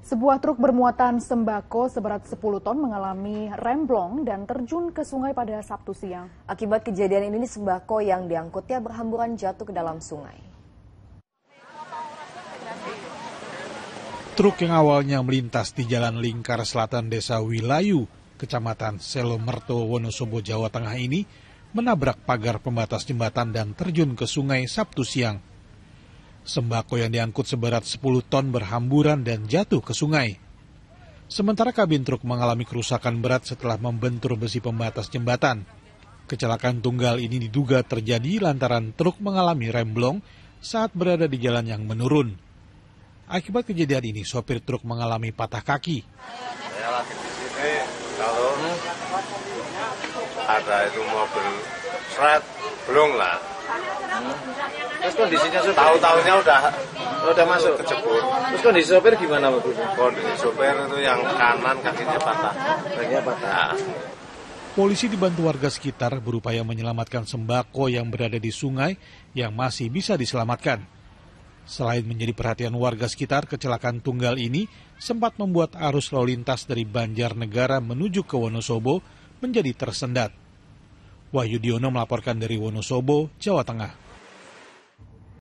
Sebuah truk bermuatan sembako seberat 10 ton mengalami remblong dan terjun ke sungai pada Sabtu siang. Akibat kejadian ini, sembako yang diangkutnya berhamburan jatuh ke dalam sungai. Truk yang awalnya melintas di Jalan Lingkar Selatan Desa Wilayu, Kecamatan Selomerto, Wonosobo, Jawa Tengah ini, menabrak pagar pembatas jembatan dan terjun ke sungai Sabtu siang. Sembako yang diangkut seberat 10 ton berhamburan dan jatuh ke sungai. Sementara kabin truk mengalami kerusakan berat setelah membentur besi pembatas jembatan. Kecelakaan tunggal ini diduga terjadi lantaran truk mengalami remblong saat berada di jalan yang menurun. Akibat kejadian ini, sopir truk mengalami patah kaki. Saya lagi di sini, kalau ada itu mobil seret, belum lah Terus kondisinya sudah tahu-tahunya udah udah masuk kejebur. Terus kondisi sopir gimana Bu? Kondisi sopir itu yang kanan kakinya patah. Kakinya patah. Ah. Polisi dibantu warga sekitar berupaya menyelamatkan sembako yang berada di sungai yang masih bisa diselamatkan. Selain menjadi perhatian warga sekitar, kecelakaan tunggal ini sempat membuat arus lalu lintas dari Banjarnegara menuju ke Wonosobo menjadi tersendat. Wahyu Diono melaporkan dari Wonosobo, Jawa Tengah.